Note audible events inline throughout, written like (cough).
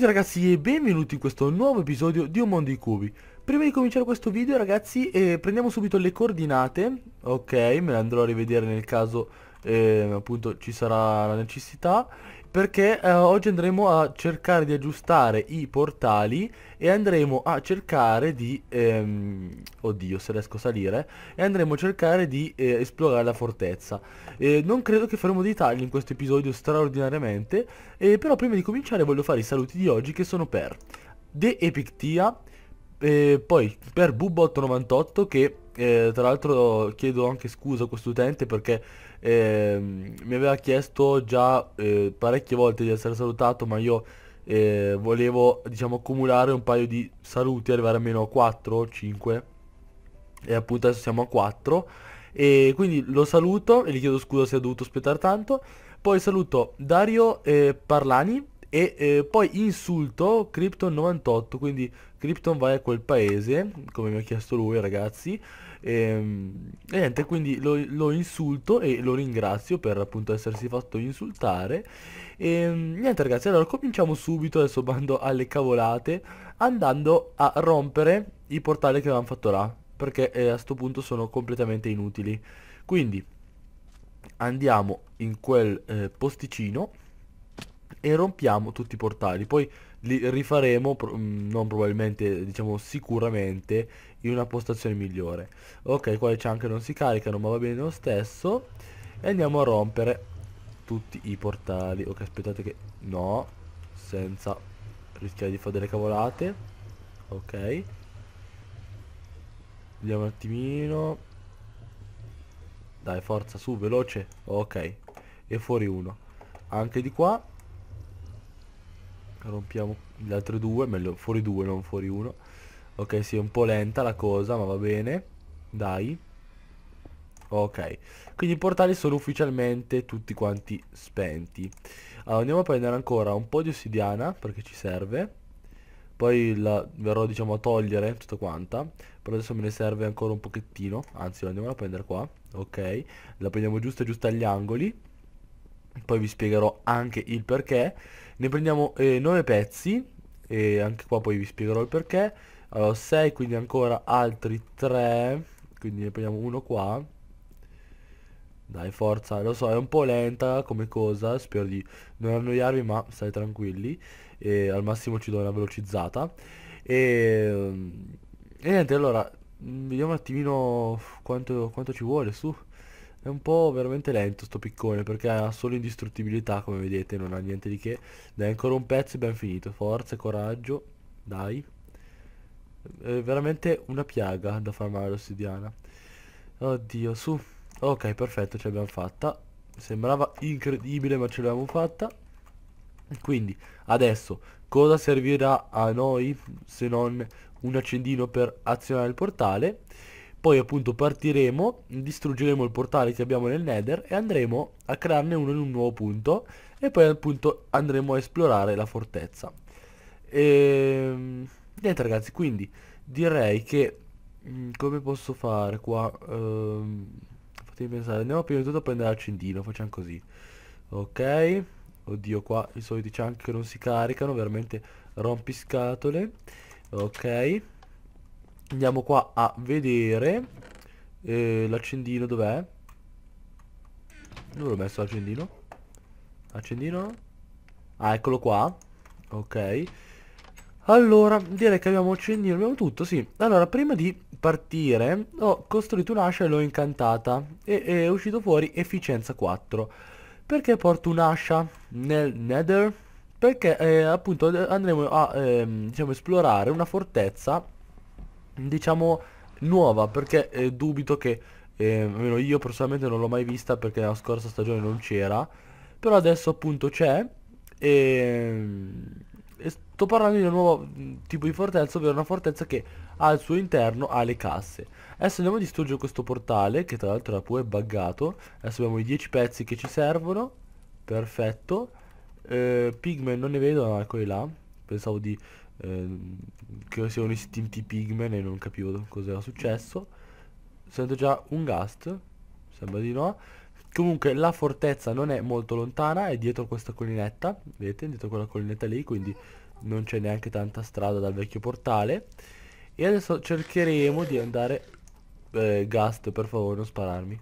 tutti ragazzi e benvenuti in questo nuovo episodio di Un Mondo di Cubi Prima di cominciare questo video ragazzi eh, prendiamo subito le coordinate Ok me le andrò a rivedere nel caso eh, appunto ci sarà la necessità perché eh, oggi andremo a cercare di aggiustare i portali e andremo a cercare di ehm, oddio se riesco a salire e andremo a cercare di eh, esplorare la fortezza eh, non credo che faremo dei tagli in questo episodio straordinariamente però prima di cominciare voglio fare i saluti di oggi che sono per The Epictia poi per Bubba898 che eh, tra l'altro chiedo anche scusa a questo utente perché eh, mi aveva chiesto già eh, parecchie volte di essere salutato ma io eh, volevo diciamo accumulare un paio di saluti arrivare almeno a 4 o 5 e appunto adesso siamo a 4 e quindi lo saluto e gli chiedo scusa se ho dovuto aspettare tanto poi saluto Dario eh, Parlani e eh, poi insulto Krypton 98 quindi Krypton vai a quel paese come mi ha chiesto lui ragazzi e, ehm, e niente, quindi lo, lo, insulto e lo ringrazio per appunto essersi fatto insultare. E ehm, niente ragazzi, allora cominciamo subito adesso bando alle cavolate andando a rompere i portali che avevamo fatto là. Perché eh, a questo punto sono completamente inutili. Quindi andiamo in quel eh, posticino e rompiamo tutti i portali. Poi li rifaremo, mm, non probabilmente, diciamo sicuramente, in una postazione migliore ok qua c'è anche non si caricano ma va bene lo stesso e andiamo a rompere tutti i portali ok aspettate che no senza rischiare di fare delle cavolate ok vediamo un attimino dai forza su veloce ok e fuori uno anche di qua rompiamo gli altri due meglio fuori due non fuori uno Ok, sì, è un po' lenta la cosa, ma va bene. Dai. Ok, quindi i portali sono ufficialmente tutti quanti spenti. Allora, andiamo a prendere ancora un po' di ossidiana, perché ci serve. Poi la verrò, diciamo, a togliere tutta quanta. Però adesso me ne serve ancora un pochettino. Anzi, andiamo a prendere qua. Ok, la prendiamo giusta, giusto agli angoli. Poi vi spiegherò anche il perché. Ne prendiamo eh, 9 pezzi. E anche qua poi vi spiegherò il perché allora 6 quindi ancora altri 3 quindi ne prendiamo uno qua dai forza lo so è un po' lenta come cosa spero di non annoiarvi ma state tranquilli e al massimo ci do una velocizzata e, mm, e niente allora mm, vediamo un attimino quanto, quanto ci vuole su è un po' veramente lento sto piccone perché ha solo indistruttibilità come vedete non ha niente di che dai ancora un pezzo e ben finito forza e coraggio dai è veramente una piaga da farmare l'ossidiana. Oddio, su. Ok, perfetto, ce l'abbiamo fatta. Sembrava incredibile, ma ce l'abbiamo fatta. Quindi, adesso, cosa servirà a noi se non un accendino per azionare il portale? Poi appunto partiremo, distruggeremo il portale che abbiamo nel nether e andremo a crearne uno in un nuovo punto e poi appunto andremo a esplorare la fortezza. Ehm niente ragazzi quindi direi che mm, come posso fare qua ehm, fatemi pensare andiamo prima di tutto a prendere l'accendino facciamo così ok oddio qua i soliti chunk che non si caricano veramente rompiscatole ok andiamo qua a vedere eh, l'accendino dov'è dove l'ho messo l'accendino accendino ah eccolo qua ok allora, direi che abbiamo il cendino, abbiamo tutto, sì. Allora, prima di partire ho costruito un'ascia e l'ho incantata. E, è uscito fuori efficienza 4. Perché porto un'ascia nel nether? Perché eh, appunto andremo a eh, diciamo, esplorare una fortezza, diciamo, nuova. Perché eh, dubito che, ehm, almeno io personalmente non l'ho mai vista perché la scorsa stagione non c'era. Però adesso appunto c'è. E ehm, sto parlando di un nuovo tipo di fortezza, ovvero una fortezza che al suo interno ha le casse. Adesso andiamo a distruggere questo portale, che tra l'altro era pure buggato. Adesso abbiamo i 10 pezzi che ci servono. Perfetto. Eh, Pigmen non ne vedo, ma quelli là. Pensavo di... Eh, che siano istinti Pigmen e non capivo cosa era successo. Sento già un gast. Sembra di no. Comunque la fortezza non è molto lontana, è dietro questa collinetta, vedete, dietro quella collinetta lì, quindi non c'è neanche tanta strada dal vecchio portale. E adesso cercheremo di andare... Eh, Gast, per favore, non spararmi.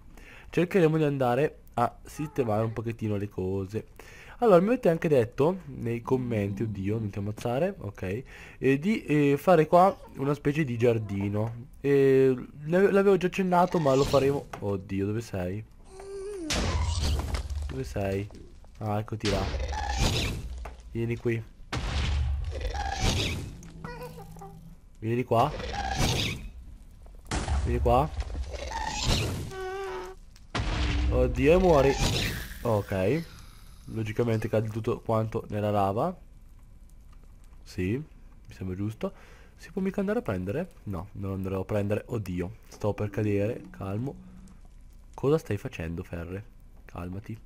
Cercheremo di andare a sistemare un pochettino le cose. Allora, mi avete anche detto nei commenti, oddio, non ti ammazzare, ok, eh, di eh, fare qua una specie di giardino. Eh, L'avevo già accennato, ma lo faremo... Oddio, dove sei? Dove sei? Ah, eccoti là. Vieni qui. Vieni qua. Vieni qua. Oddio, e muori. Ok. Logicamente cade tutto quanto nella lava. Sì, mi sembra giusto. Si può mica andare a prendere? No, non andrò a prendere. Oddio, sto per cadere. Calmo. Cosa stai facendo, Ferre? Calmati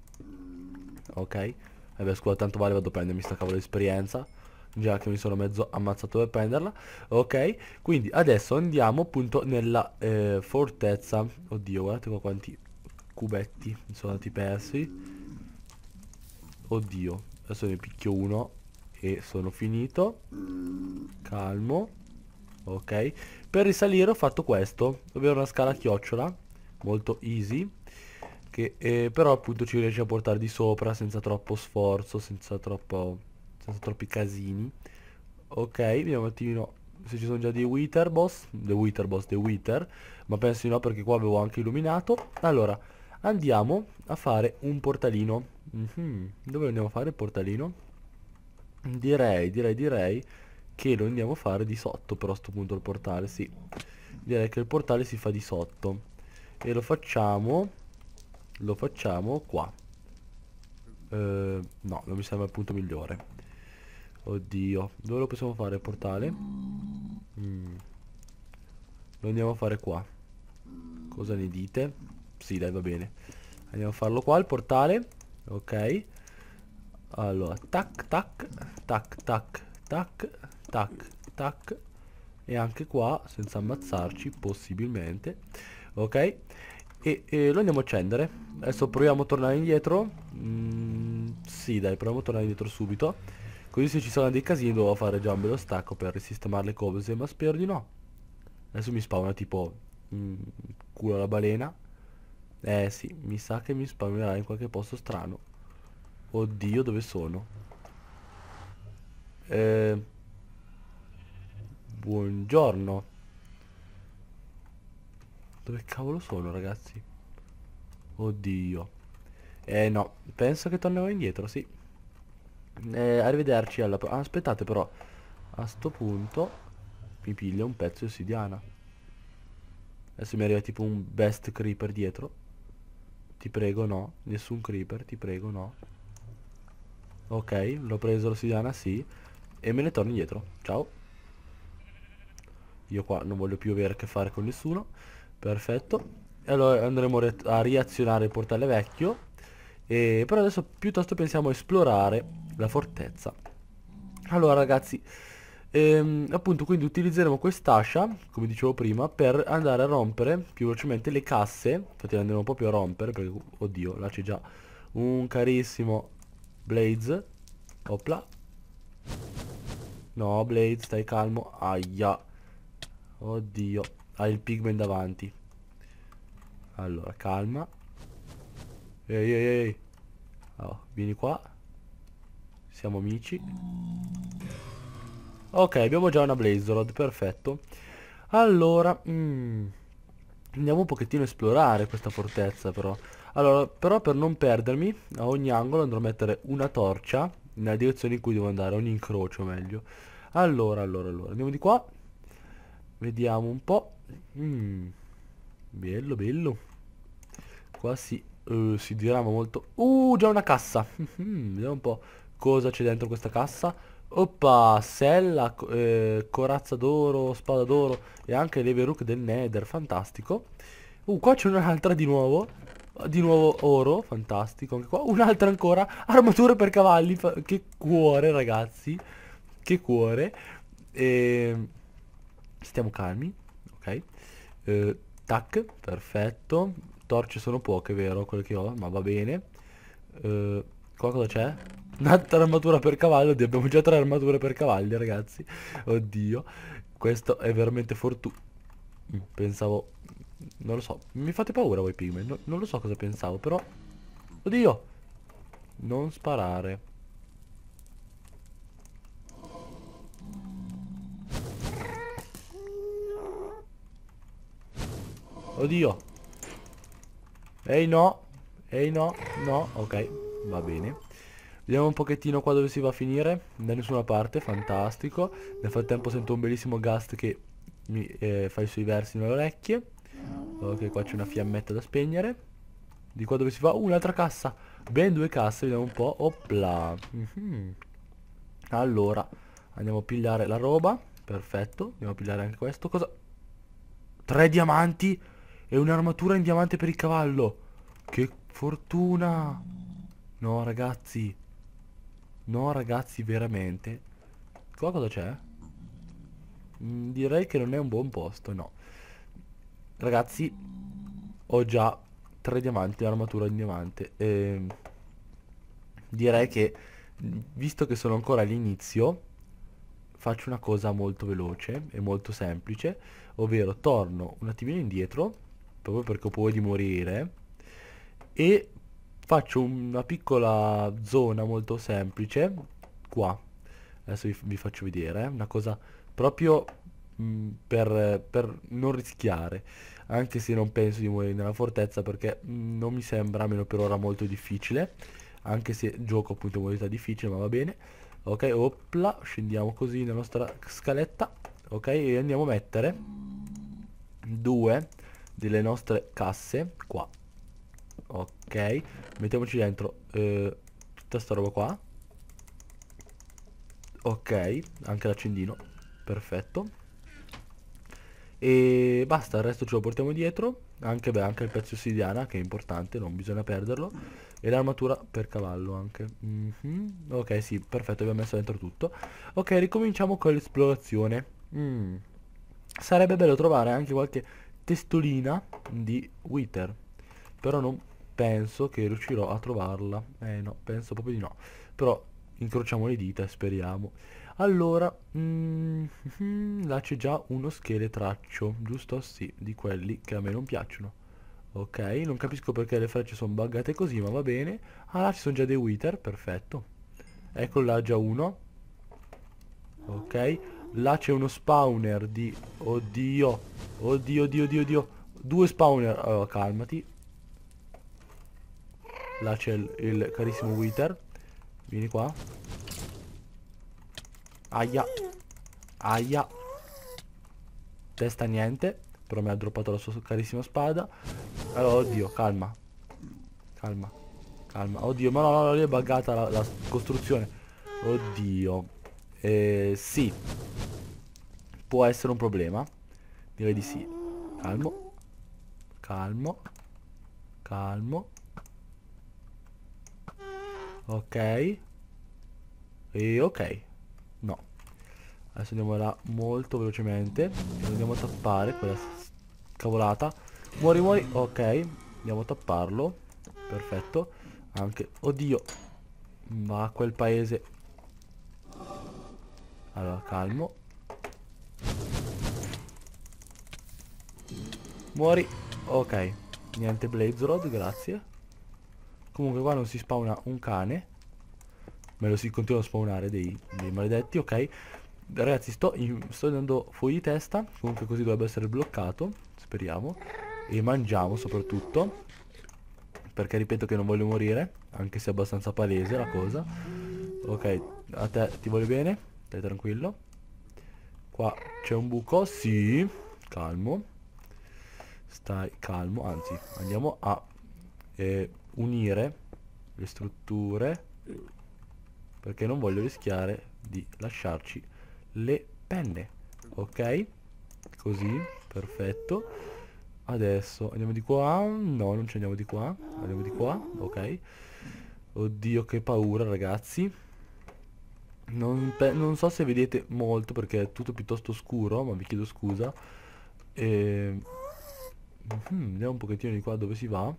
ok? E beh scusa, tanto vale vado a prendermi sta cavolo di esperienza già che mi sono mezzo ammazzato per prenderla ok quindi adesso andiamo appunto nella eh, fortezza oddio guardate qua quanti cubetti mi sono andati persi oddio adesso ne picchio uno e sono finito calmo ok per risalire ho fatto questo ovvero una scala a chiocciola molto easy che eh, però appunto ci riesce a portare di sopra senza troppo sforzo, senza, troppo, senza troppi casini. Ok, vediamo un attimino se ci sono già dei Wither Boss, The Wither Boss, The Wither, ma penso di no perché qua avevo anche illuminato. Allora, andiamo a fare un portalino. Mm -hmm. Dove andiamo a fare il portalino? Direi, direi, direi che lo andiamo a fare di sotto però a sto punto il portale, sì. Direi che il portale si fa di sotto. E lo facciamo lo facciamo qua eh, no non mi sembra il punto migliore oddio dove lo possiamo fare il portale mm. lo andiamo a fare qua cosa ne dite sì dai va bene andiamo a farlo qua il portale ok allora tac tac tac tac tac tac tac e anche qua senza ammazzarci possibilmente ok e, e, lo andiamo a accendere adesso proviamo a tornare indietro mm, sì dai proviamo a tornare indietro subito così se ci sono dei casini devo fare già un bello stacco per risistemare le cose ma spero di no adesso mi spawna tipo mm, culo alla balena eh sì mi sa che mi spawnerà in qualche posto strano oddio dove sono eh, buongiorno dove cavolo sono ragazzi? Oddio. Eh no, penso che tornerò indietro, sì. Eh, arrivederci alla... Ah, aspettate però. A sto punto mi piglia un pezzo di ossidiana. Adesso mi arriva tipo un best creeper dietro. Ti prego no, nessun creeper, ti prego no. Ok, l'ho preso l'ossidiana, sì. E me ne torno indietro. Ciao. Io qua non voglio più avere a che fare con nessuno. Perfetto. E allora andremo a riazionare il portale vecchio. E però adesso piuttosto pensiamo a esplorare la fortezza. Allora ragazzi, ehm, appunto quindi utilizzeremo quest'ascia, come dicevo prima, per andare a rompere più velocemente le casse. Infatti le andremo proprio a rompere, perché, oddio, là c'è già un carissimo Blaze. Opla. No, Blaze, stai calmo. Aia. Oddio ha il pigment davanti. Allora, calma. Ehi, ehi, ehi. Oh, vieni qua. Siamo amici. Ok, abbiamo già una Blazerod, perfetto. Allora, mm, andiamo un pochettino a esplorare questa fortezza però. Allora, però per non perdermi, a ogni angolo andrò a mettere una torcia nella direzione in cui devo andare, ogni incrocio meglio. Allora, allora, allora, andiamo di qua. Vediamo un po'. Mm. Bello, bello. Qua si, uh, si dirama molto. Uh, già una cassa. Mm-hmm, vediamo un po' cosa c'è dentro questa cassa. Oppa, sella, eh, corazza d'oro, spada d'oro e anche le l'everook del nether, fantastico. Uh, qua c'è un'altra di nuovo. Di nuovo oro, fantastico. Anche qua un'altra ancora. Armature per cavalli. Che cuore, ragazzi. Che cuore. E... Ehm, stiamo calmi. Eh, tac, perfetto. Torce sono poche, vero? Quelle che ho, ma va bene. Eh, qua cosa c'è? Un'altra armatura per cavallo, oddio, abbiamo già tre armature per cavalli, ragazzi. Oddio. Questo è veramente fortuna. Pensavo... Non lo so. Mi fate paura voi pigmen. No, non lo so cosa pensavo, però... Oddio! Non sparare. Oddio. Ehi no. Ehi no. No. Ok. Va bene. Vediamo un pochettino qua dove si va a finire. Da nessuna parte. Fantastico. Nel frattempo sento un bellissimo gust che mi eh, fa i suoi versi nelle orecchie. Ok, qua c'è una fiammetta da spegnere. Di qua dove si va? Uh, un'altra cassa. Ben due casse. Vediamo un po'. Opla. Mhm. Allora. Andiamo a pigliare la roba. Perfetto. Andiamo a pigliare anche questo. Cosa? Tre diamanti? E un'armatura in diamante per il cavallo. Che fortuna. No, ragazzi. No, ragazzi, veramente. Qua cosa c'è? Mm, direi che non è un buon posto, no. Ragazzi, ho già tre diamanti, Un'armatura in diamante. E... Ehm, direi che, visto che sono ancora all'inizio, faccio una cosa molto veloce e molto semplice, ovvero torno un attimino indietro proprio perché ho paura di morire e faccio una piccola zona molto semplice qua adesso vi, vi faccio vedere eh, una cosa proprio mh, mm, per, per, non rischiare anche se non penso di morire nella fortezza perché mh, mm, non mi sembra almeno per ora molto difficile anche se gioco appunto in modalità difficile ma va bene ok opla scendiamo così nella nostra scaletta ok e andiamo a mettere due delle nostre casse qua ok mettiamoci dentro eh, tutta sta roba qua ok anche l'accendino perfetto e basta il resto ce lo portiamo dietro anche, beh, anche il pezzo ossidiana che è importante non bisogna perderlo e l'armatura per cavallo anche mm -hmm. ok sì perfetto abbiamo messo dentro tutto ok ricominciamo con l'esplorazione mm. sarebbe bello trovare anche qualche testolina di Wither. Però non penso che riuscirò a trovarla. Eh no, penso proprio di no. Però incrociamo le dita e speriamo. Allora, mm, mm, (laughs) là c'è già uno scheletraccio, giusto? Sì, di quelli che a me non piacciono. Ok, non capisco perché le frecce sono buggate così, ma va bene. Ah, là ci sono già dei wither, perfetto. Ecco là già uno. Ok, Là c'è uno spawner di... Oddio. Oddio, oddio, oddio, oddio. Due spawner. Allora, calmati. Là c'è il, il, carissimo Wither. Vieni qua. Aia. Aia. Testa niente. Però mi ha droppato la sua carissima spada. Allora, oddio, calma. Calma. Calma. Oddio, ma no, no, no, lì è buggata la, la costruzione. Oddio. Eh, sì può essere un problema. Direi di sì. Calmo. Calmo. Calmo. Ok. E ok. No. Adesso andiamo là molto velocemente. Andiamo a tappare quella cavolata. Muori, muori. Ok. Andiamo a tapparlo. Perfetto. Anche... Oddio. Ma quel paese... Allora, calmo. Muori. Ok. Niente Blaze Rod, grazie. Comunque qua non si spawna un cane. Me lo si continua a spawnare dei, dei maledetti, ok. Ragazzi, sto, in, sto andando fuori di testa. Comunque così dovrebbe essere bloccato. Speriamo. E mangiamo soprattutto. Perché ripeto che non voglio morire. Anche se è abbastanza palese la cosa. Ok, a te ti voglio bene. Stai tranquillo. Qua c'è un buco. Sì. Calmo stai calmo anzi andiamo a eh, unire le strutture perché non voglio rischiare di lasciarci le penne ok così perfetto adesso andiamo di qua no non ci andiamo di qua andiamo di qua ok oddio che paura ragazzi non, non so se vedete molto perché è tutto piuttosto scuro ma vi chiedo scusa e ehm, Mm -hmm, vediamo un pochettino di qua dove si va.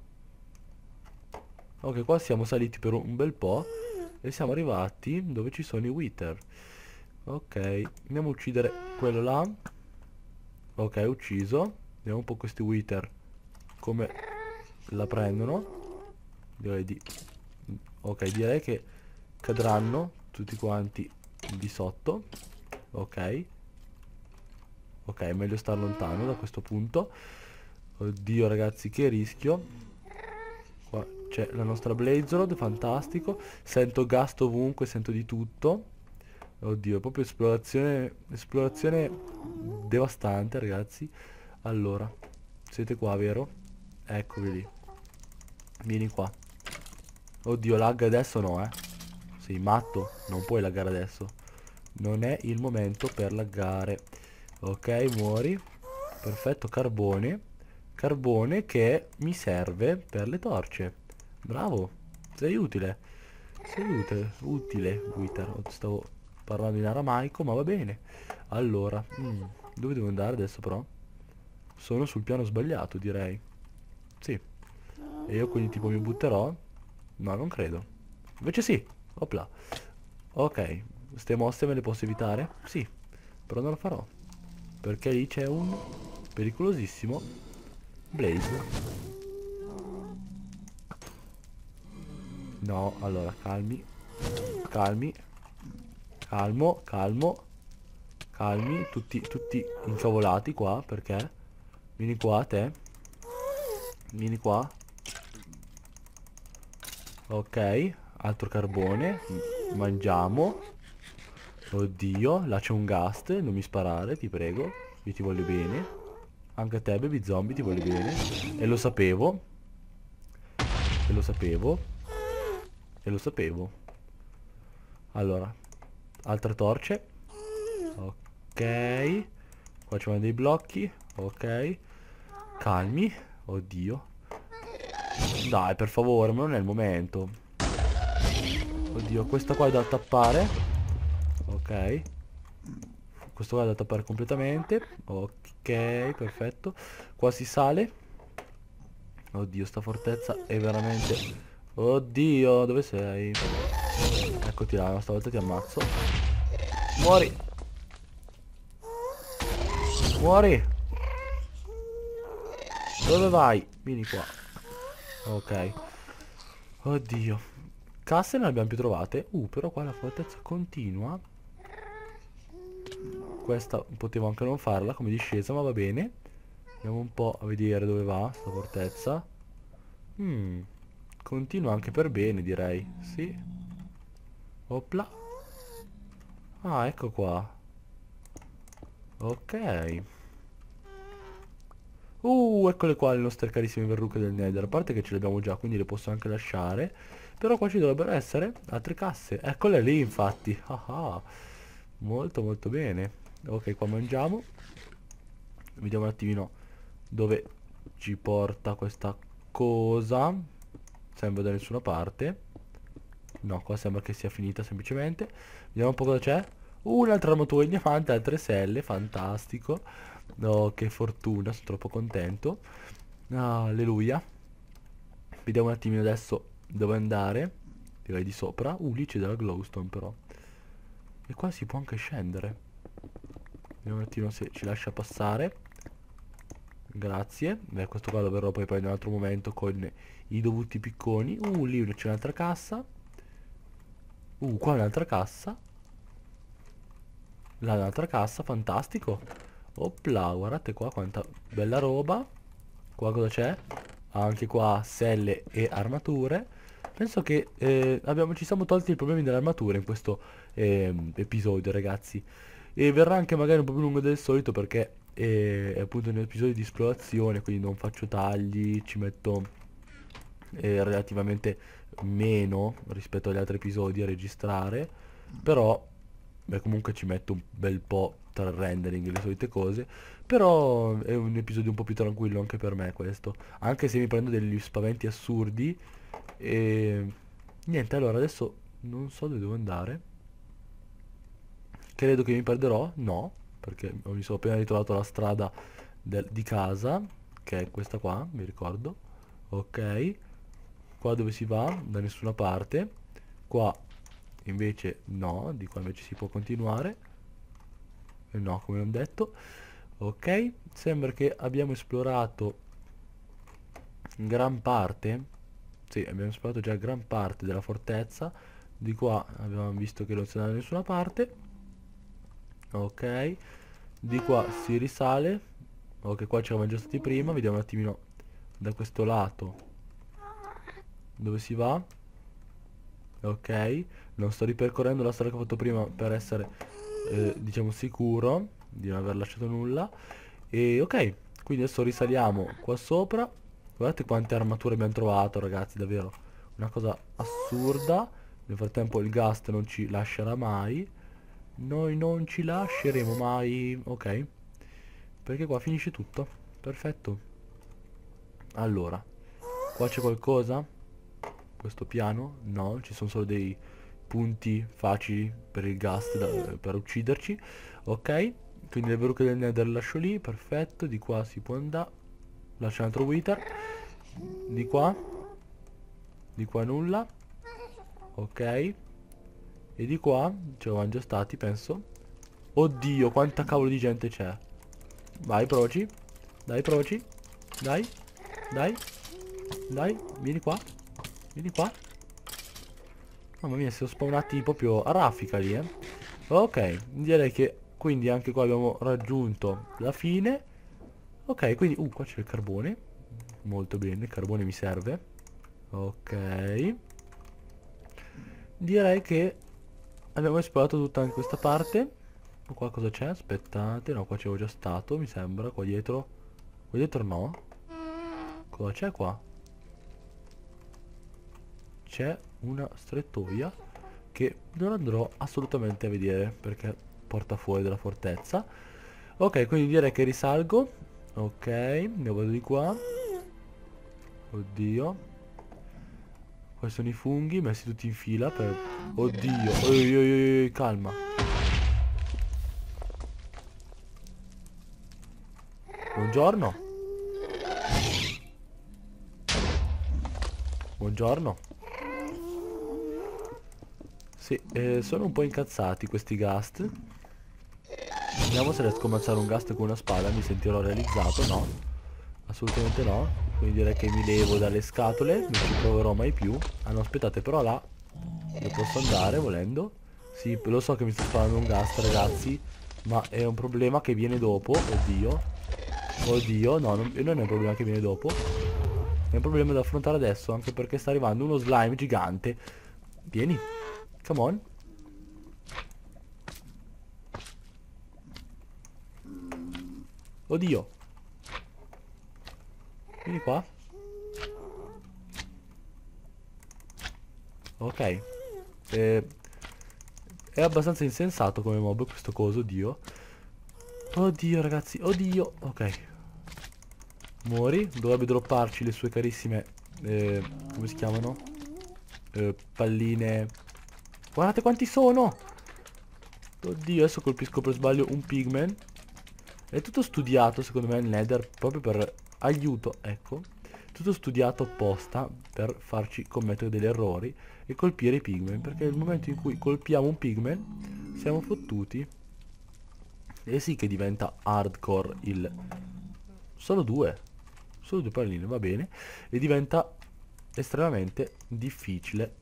Ok, qua siamo saliti per un bel po'. E siamo arrivati dove ci sono i Wither. Ok, andiamo a uccidere quello là. Ok, ucciso. Vediamo un po' questi Wither come la prendono. Direi di... Ok, direi che cadranno tutti quanti di sotto. Ok. Ok, meglio star lontano da questo punto. Oddio ragazzi che rischio Qua c'è la nostra Blazerod Fantastico Sento gas ovunque Sento di tutto Oddio proprio esplorazione Esplorazione devastante ragazzi Allora Siete qua vero? Eccovi lì Vieni qua Oddio lag adesso no eh Sei matto Non puoi laggare adesso Non è il momento per laggare Ok muori Perfetto carbone carbone che mi serve per le torce. Bravo, sei utile. Sei utile, utile, Wither. Stavo parlando in aramaico, ma va bene. Allora, mm, dove devo andare adesso però? Sono sul piano sbagliato, direi. Sì. E io quindi tipo mi butterò? No, non credo. Invece sì. Opla. Ok. Ste mosse me le posso evitare? Sì. Però non lo farò. Perché lì c'è un pericolosissimo Blaze. No, allora, calmi. Calmi. Calmo, calmo. Calmi, tutti, tutti incavolati qua, perché? Vieni qua, te. Vieni qua. Ok, altro carbone. Mangiamo. Oddio, là c'è un gast, non mi sparare, ti prego. Io ti voglio bene. Anche a te baby zombie ti voglio bene E lo sapevo E lo sapevo E lo sapevo Allora Altre torce Ok Qua ci vanno dei blocchi Ok Calmi Oddio Dai per favore ma non è il momento Oddio questa qua è da tappare Ok questo qua è da tappare completamente ok perfetto qua si sale oddio sta fortezza è veramente oddio dove sei eccoti là stavolta ti ammazzo muori muori dove vai vieni qua ok oddio casse non abbiamo più trovate uh però qua la fortezza continua questa potevo anche non farla come discesa, ma va bene. Andiamo un po' a vedere dove va sta fortezza. Mm, continua anche per bene, direi. Sì. Opla. Ah, ecco qua. Ok. Uh, eccole qua le nostre carissime verruche del Nether. A parte che ce le abbiamo già, quindi le posso anche lasciare. Però qua ci dovrebbero essere altre casse. Eccole lì, infatti. Ah, ah. Molto, molto bene ok qua mangiamo vediamo un attimino dove ci porta questa cosa sembra da nessuna parte no qua sembra che sia finita semplicemente vediamo un po' cosa c'è un'altra armatura di diamante altre selle fantastico no che fortuna sono troppo contento alleluia vediamo un attimino adesso dove andare direi di sopra uh lì c'è della glowstone però e qua si può anche scendere Vediamo un attimo se ci lascia passare. Grazie. Beh, questo qua lo verrò poi, poi in un altro momento con i dovuti picconi. Uh, lì c'è un'altra cassa. Uh, qua un'altra cassa. Là un'altra cassa, fantastico. Oppla, guardate qua quanta bella roba. Qua cosa c'è? Anche qua selle e armature. Penso che eh, abbiamo, ci siamo tolti i problemi delle armature in questo eh, episodio, ragazzi e verrà anche magari un po' più lungo del solito perché è, eh, è appunto un episodio di esplorazione quindi non faccio tagli ci metto eh, relativamente meno rispetto agli altri episodi a registrare però beh, comunque ci metto un bel po' tra il rendering e le solite cose però è un episodio un po' più tranquillo anche per me questo anche se mi prendo degli spaventi assurdi e niente allora adesso non so dove devo andare Credo che mi perderò, no, perché mi sono appena ritrovato la strada del, di casa, che è questa qua, mi ricordo. Ok, qua dove si va? Da nessuna parte. Qua invece no, di qua invece si può continuare. e eh no, come ho detto. Ok, sembra che abbiamo esplorato gran parte, sì, abbiamo esplorato già gran parte della fortezza. Di qua abbiamo visto che non c'è da nessuna parte ok di qua si risale ok qua c'erano già stati prima vediamo un attimino da questo lato dove si va ok non sto ripercorrendo la strada che ho fatto prima per essere eh, diciamo sicuro di non aver lasciato nulla e ok quindi adesso risaliamo qua sopra guardate quante armature abbiamo trovato ragazzi davvero una cosa assurda nel frattempo il gas non ci lascerà mai noi non ci lasceremo mai. Ok. Perché qua finisce tutto. Perfetto. Allora. Qua c'è qualcosa? Questo piano? No, ci sono solo dei punti facili per il gas da, per ucciderci. Ok. Quindi le verruche del nether lascio lì. Perfetto. Di qua si può andare. Lascia un altro wither. Di qua. Di qua nulla. Ok. E di qua ce l'ho già stati, penso. Oddio, quanta cavolo di gente c'è. Vai, provaci. Dai, provaci. Dai. Dai. Dai, vieni qua. Vieni qua. Mamma mia, siamo spawnati proprio a raffica lì, eh. Ok, direi che quindi anche qua abbiamo raggiunto la fine. Ok, quindi... Uh, qua c'è il carbone. Molto bene, il carbone mi serve. Ok. Direi che Abbiamo esplorato tutta questa parte. Qua cosa c'è? Aspettate, no, qua c'ero già stato, mi sembra, qua dietro. Qua dietro no. Cosa c'è qua? C'è una strettoia che non andrò assolutamente a vedere perché porta fuori dalla fortezza. Ok, quindi direi che risalgo. Ok, andiamo di qua. Oddio, Qua sono i funghi messi tutti in fila per... Oddio, ehi, ehi, ehi, calma. Buongiorno. Buongiorno. Sì, eh, sono un po' incazzati questi ghast. Vediamo se riesco a ammazzare un ghast con una spada, mi sentirò realizzato, no? assolutamente no quindi direi che mi levo dalle scatole non ci proverò mai più ah no aspettate però là io posso andare volendo sì lo so che mi sta sparando un gas ragazzi ma è un problema che viene dopo oddio oddio no non, non è un problema che viene dopo è un problema da affrontare adesso anche perché sta arrivando uno slime gigante vieni come on oddio Vieni qua. Ok. Eh, è abbastanza insensato come mob questo coso, oddio. Oddio ragazzi, oddio. Ok. Mori. Dovrebbe dropparci le sue carissime... Eh, come si chiamano? Eh, palline... Guardate quanti sono! Oddio, adesso colpisco per sbaglio un pigman. È tutto studiato secondo me il nether proprio per aiuto, ecco, tutto studiato apposta per farci commettere degli errori e colpire i pigmen, perché nel momento in cui colpiamo un pigmen siamo fottuti e sì che diventa hardcore il... Solo due, solo due palline, va bene, e diventa estremamente difficile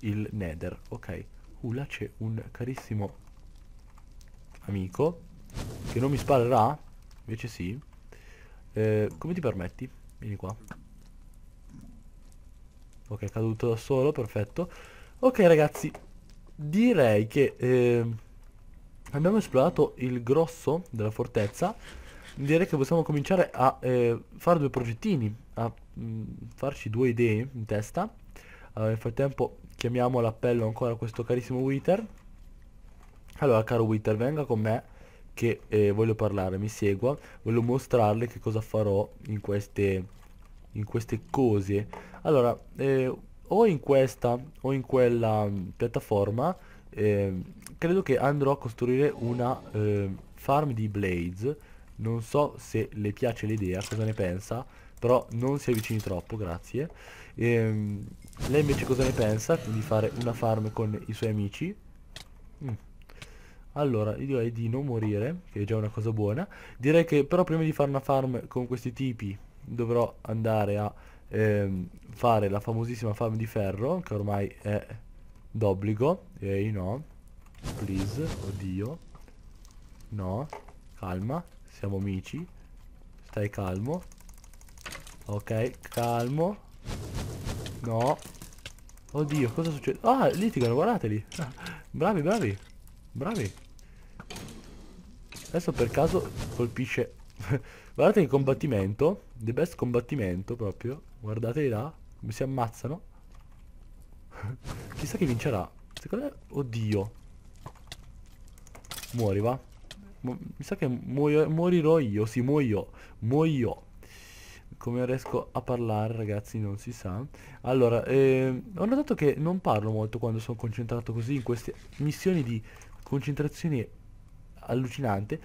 il nether, ok. Uh, là c'è un carissimo amico che non mi sparerà, invece sì. Eh, come ti permetti? Vieni qua. Ok, è caduto da solo, perfetto. Ok ragazzi, direi che eh, abbiamo esplorato il grosso della fortezza. Direi che possiamo cominciare a eh, fare due progettini, a mh, mm, farci due idee in testa. Allora, nel frattempo chiamiamo all'appello ancora questo carissimo Wither. Allora, caro Wither, venga con me che eh, voglio parlare, mi segua, voglio mostrarle che cosa farò in queste, in queste cose. Allora, eh, o in questa o in quella mh, mm, piattaforma, eh, credo che andrò a costruire una ehm, farm di Blaze. Non so se le piace l'idea, cosa ne pensa, però non si avvicini troppo, grazie. Ehm, lei invece cosa ne pensa di fare una farm con i suoi amici? Allora, io direi di non morire, che è già una cosa buona. Direi che però prima di fare una farm con questi tipi dovrò andare a ehm, fare la famosissima farm di ferro, che ormai è d'obbligo. Ehi no, please, oddio. No, calma, siamo amici. Stai calmo. Ok, calmo. No. Oddio, cosa succede? Ah, litigano, guardateli. Ah. Bravi, bravi. Bravi. Adesso per caso colpisce... (laughs) Guardate il combattimento. The best combattimento proprio. Guardate là. Come si ammazzano. (laughs) Chissà chi vincerà. Secondo me... Oddio. Muori, va. mi sa che muoio, morirò io. Sì, muoio. Muoio. Come riesco a parlare, ragazzi, non si sa. Allora, eh, ho notato che non parlo molto quando sono concentrato così in queste missioni di concentrazione allucinante.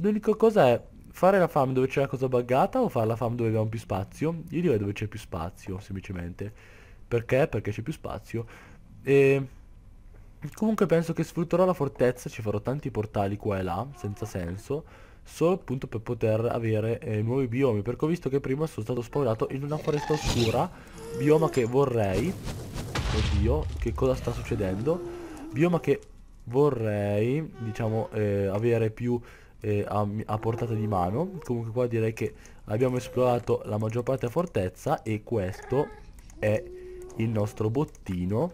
L'unica cosa è fare la farm dove c'è la cosa buggata o fare la farm dove abbiamo più spazio? Io direi dove c'è più spazio, semplicemente. Perché? Perché c'è più spazio. E... Comunque penso che sfrutterò la fortezza, ci farò tanti portali qua e là, senza senso, solo appunto per poter avere eh, nuovi biomi, perché ho visto che prima sono stato spawnato in una foresta oscura, bioma che vorrei, oddio, che cosa sta succedendo, bioma che vorrei diciamo eh, avere più eh, a, a, portata di mano comunque qua direi che abbiamo esplorato la maggior parte della fortezza e questo è il nostro bottino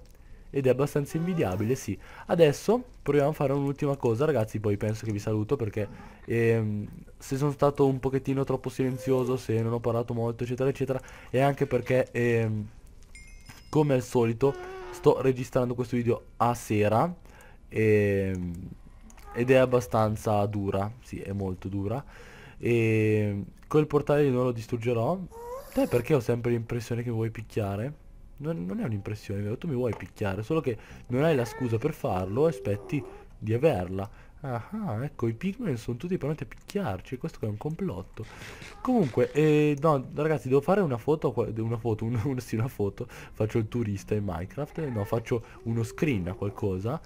ed è abbastanza invidiabile sì adesso proviamo a fare un'ultima cosa ragazzi poi penso che vi saluto perché ehm, se sono stato un pochettino troppo silenzioso se non ho parlato molto eccetera eccetera e anche perché ehm, come al solito sto registrando questo video a sera e, ehm, ed è abbastanza dura, sì è molto dura e ehm, col portale non lo distruggerò te perché ho sempre l'impressione che vuoi picchiare non, non è un'impressione, tu mi vuoi picchiare solo che non hai la scusa per farlo aspetti di averla Ah, ecco, i pigmen sono tutti pronti a picchiarci, questo è un complotto. Comunque, eh, no, ragazzi, devo fare una foto, una foto, un, (laughs) sì, una foto, faccio il turista in Minecraft, no, faccio uno screen a qualcosa,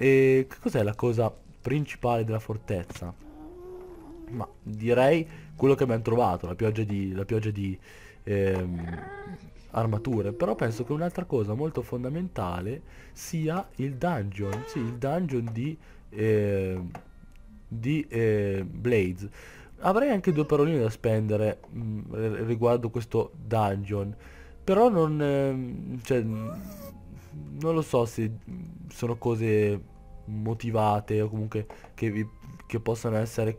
e che cos'è la cosa principale della fortezza? Ma direi quello che abbiamo trovato, la pioggia di, la pioggia di ehm, armature. Però penso che un'altra cosa molto fondamentale sia il dungeon. Sì, il dungeon di, eh, di eh, Blades. Avrei anche due paroline da spendere mh, mm, riguardo questo dungeon. Però non... Eh, cioè, non lo so se sono cose motivate o comunque che, vi, che possono essere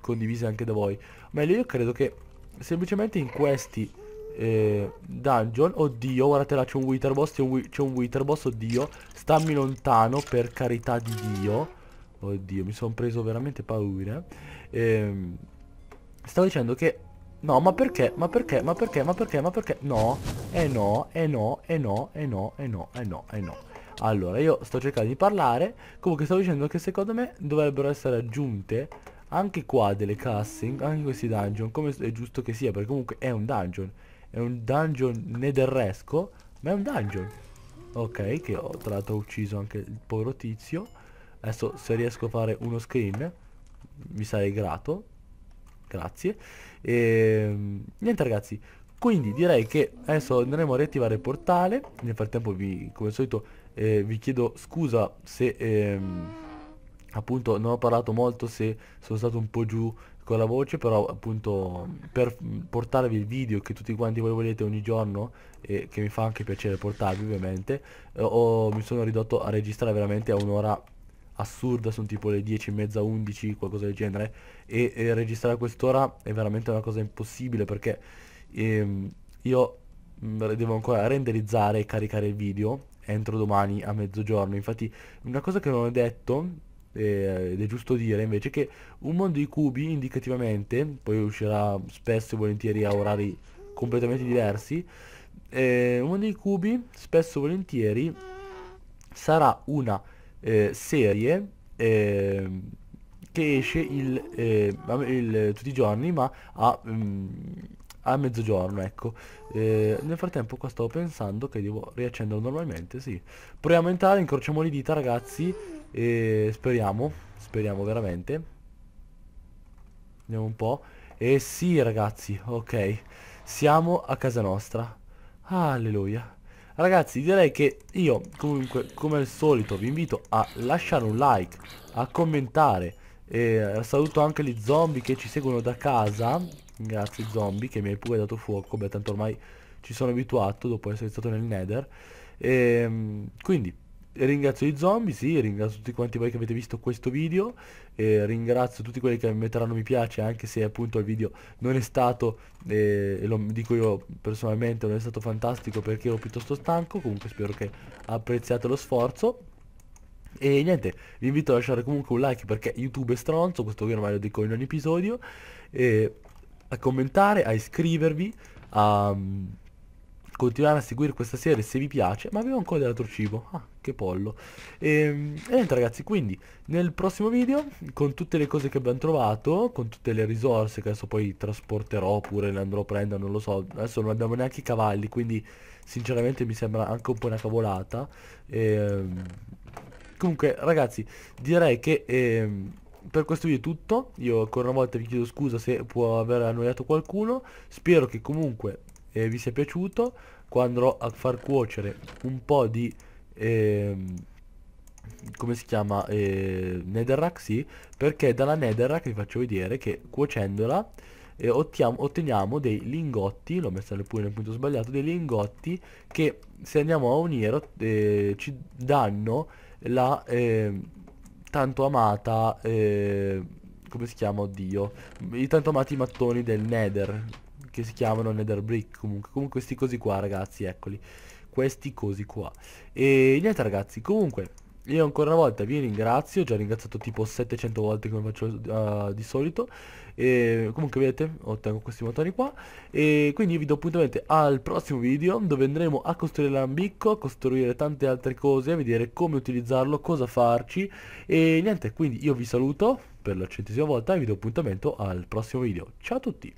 condivise anche da voi. Meglio io credo che semplicemente in questi eh, dungeon, oddio, guardate là c'è un wither boss, c'è un, un boss, oddio, stammi lontano per carità di Dio. Oddio, mi sono preso veramente paura. Eh, ehm, stavo dicendo che No, ma perché? Ma perché? Ma perché? Ma perché? Ma perché? No, e eh no, e eh no, e eh no, e no, e no, e no, e no. Allora, io sto cercando di parlare. Comunque stavo dicendo che secondo me dovrebbero essere aggiunte anche qua delle casting, anche questi dungeon, come è giusto che sia, perché comunque è un dungeon. È un dungeon nederresco, ma è un dungeon. Ok, che ho tra l'altro ucciso anche il povero tizio. Adesso se riesco a fare uno screen, mi sarei grato grazie. E, ehm, niente ragazzi, quindi direi che adesso andremo a riattivare il portale. Nel frattempo vi, come al solito, eh, vi chiedo scusa se... Ehm, appunto non ho parlato molto se sono stato un po' giù con la voce però appunto per portarvi il video che tutti quanti voi volete ogni giorno e che mi fa anche piacere portarvi ovviamente eh, ho, mi sono ridotto a registrare veramente a un'ora assurda, sono tipo le 10 e mezza, 11, qualcosa del genere, e, e registrare a quest'ora è veramente una cosa impossibile perché ehm, io mm, devo ancora renderizzare e caricare il video entro domani a mezzogiorno. Infatti una cosa che non ho detto eh, ed è giusto dire invece che un mondo di cubi indicativamente, poi uscirà spesso e volentieri a orari completamente diversi, eh, un mondo di cubi spesso e volentieri sarà una eh, serie eh, che esce il, eh, il, tutti i giorni ma a, um, a mezzogiorno ecco eh, nel frattempo qua stavo pensando che devo riaccenderlo normalmente sì proviamo a entrare incrociamo le dita ragazzi e speriamo speriamo veramente vediamo un po' e eh, sì ragazzi ok siamo a casa nostra alleluia Ragazzi direi che io comunque come al solito vi invito a lasciare un like, a commentare e saluto anche gli zombie che ci seguono da casa Grazie zombie che mi hai pure dato fuoco Beh tanto ormai ci sono abituato dopo essere stato nel nether e, ehm, Quindi ringrazio i zombie, sì, ringrazio tutti quanti voi che avete visto questo video, eh, ringrazio tutti quelli che metteranno mi piace, anche se appunto il video non è stato, eh, e lo dico io personalmente, non è stato fantastico perché ero piuttosto stanco, comunque spero che apprezziate lo sforzo. E niente, vi invito a lasciare comunque un like perché YouTube è stronzo, questo qui ormai lo dico in ogni episodio, eh, a commentare, a iscrivervi, a continuare a seguire questa serie se vi piace, ma avevo ancora dell'altro cibo, ah, che pollo. E, ehm, e niente ragazzi, quindi nel prossimo video, con tutte le cose che abbiamo trovato, con tutte le risorse che adesso poi trasporterò oppure le andrò a prendere, non lo so, adesso non abbiamo neanche i cavalli, quindi sinceramente mi sembra anche un po' una cavolata. E, ehm, comunque ragazzi, direi che... Eh, per questo video è tutto, io ancora una volta vi chiedo scusa se può aver annoiato qualcuno, spero che comunque eh, vi sia piaciuto qua andrò a far cuocere un po' di eh, come si chiama eh, netherrack sì perché dalla netherrack vi faccio vedere che cuocendola eh, ottiamo, otteniamo dei lingotti l'ho messa pure nel punto sbagliato dei lingotti che se andiamo a unire eh, ci danno la ehm, tanto amata eh, come si chiama oddio i tanto amati mattoni del nether che si chiamano Nether Brick comunque. Comunque questi cosi qua ragazzi, eccoli. Questi cosi qua. E niente ragazzi, comunque io ancora una volta vi ringrazio, ho già ringraziato tipo 700 volte come faccio uh, di solito e Comunque vedete, ottengo questi motori qua E quindi vi do appuntamento al prossimo video dove andremo a costruire l'ambicco, a costruire tante altre cose, a vedere come utilizzarlo, cosa farci E niente, quindi io vi saluto per la centesima volta e vi do appuntamento al prossimo video Ciao a tutti